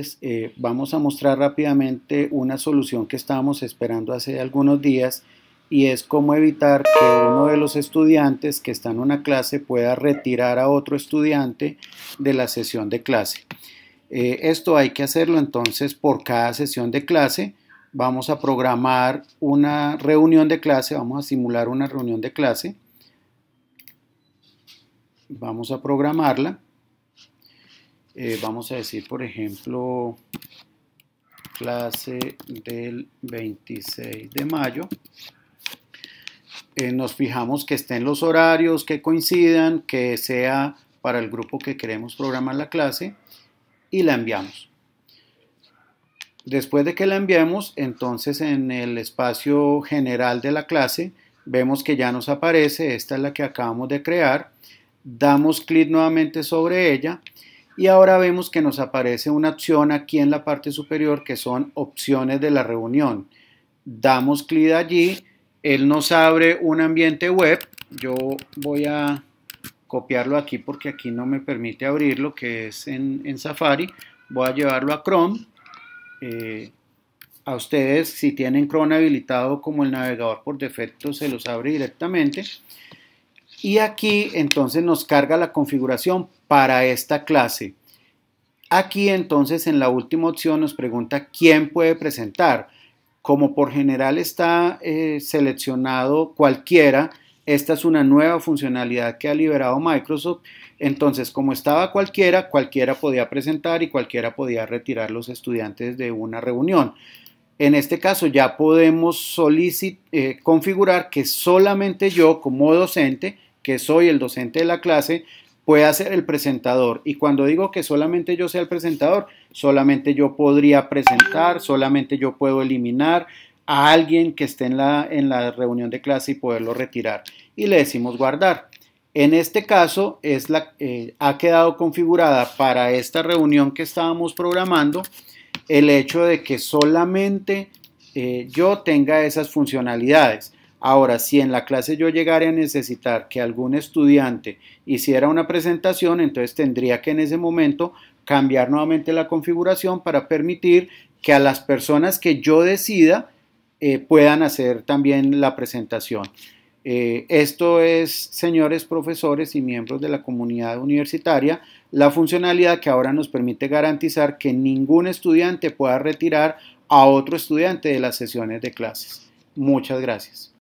Pues, eh, vamos a mostrar rápidamente una solución que estábamos esperando hace algunos días y es cómo evitar que uno de los estudiantes que está en una clase pueda retirar a otro estudiante de la sesión de clase. Eh, esto hay que hacerlo entonces por cada sesión de clase. Vamos a programar una reunión de clase, vamos a simular una reunión de clase. Vamos a programarla. Eh, vamos a decir, por ejemplo, clase del 26 de mayo. Eh, nos fijamos que estén los horarios, que coincidan, que sea para el grupo que queremos programar la clase y la enviamos. Después de que la enviamos, entonces en el espacio general de la clase vemos que ya nos aparece, esta es la que acabamos de crear, damos clic nuevamente sobre ella y ahora vemos que nos aparece una opción aquí en la parte superior que son opciones de la reunión. Damos clic allí, él nos abre un ambiente web. Yo voy a copiarlo aquí porque aquí no me permite abrirlo, que es en, Safari. Voy a llevarlo a Chrome. Eh, a ustedes, si tienen Chrome habilitado como el navegador por defecto, se los abre directamente. Y aquí entonces nos carga la configuración para esta clase. Aquí entonces en la última opción nos pregunta quién puede presentar. Como por general está eh, seleccionado cualquiera, esta es una nueva funcionalidad que ha liberado Microsoft. Entonces, como estaba cualquiera, cualquiera podía presentar y cualquiera podía retirar los estudiantes de una reunión. En este caso ya podemos eh, configurar que solamente yo como docente que soy el docente de la clase, pueda ser el presentador. Y cuando digo que solamente yo sea el presentador, solamente yo podría presentar, solamente yo puedo eliminar a alguien que esté en la, en la reunión de clase y poderlo retirar. Y le decimos guardar. En este caso, es la, eh, ha quedado configurada para esta reunión que estábamos programando el hecho de que solamente eh, yo tenga esas funcionalidades. Ahora, si en la clase yo llegara a necesitar que algún estudiante hiciera una presentación, entonces tendría que en ese momento cambiar nuevamente la configuración para permitir que a las personas que yo decida eh, puedan hacer también la presentación. Eh, esto es, señores profesores y miembros de la comunidad universitaria, la funcionalidad que ahora nos permite garantizar que ningún estudiante pueda retirar a otro estudiante de las sesiones de clases. Muchas gracias.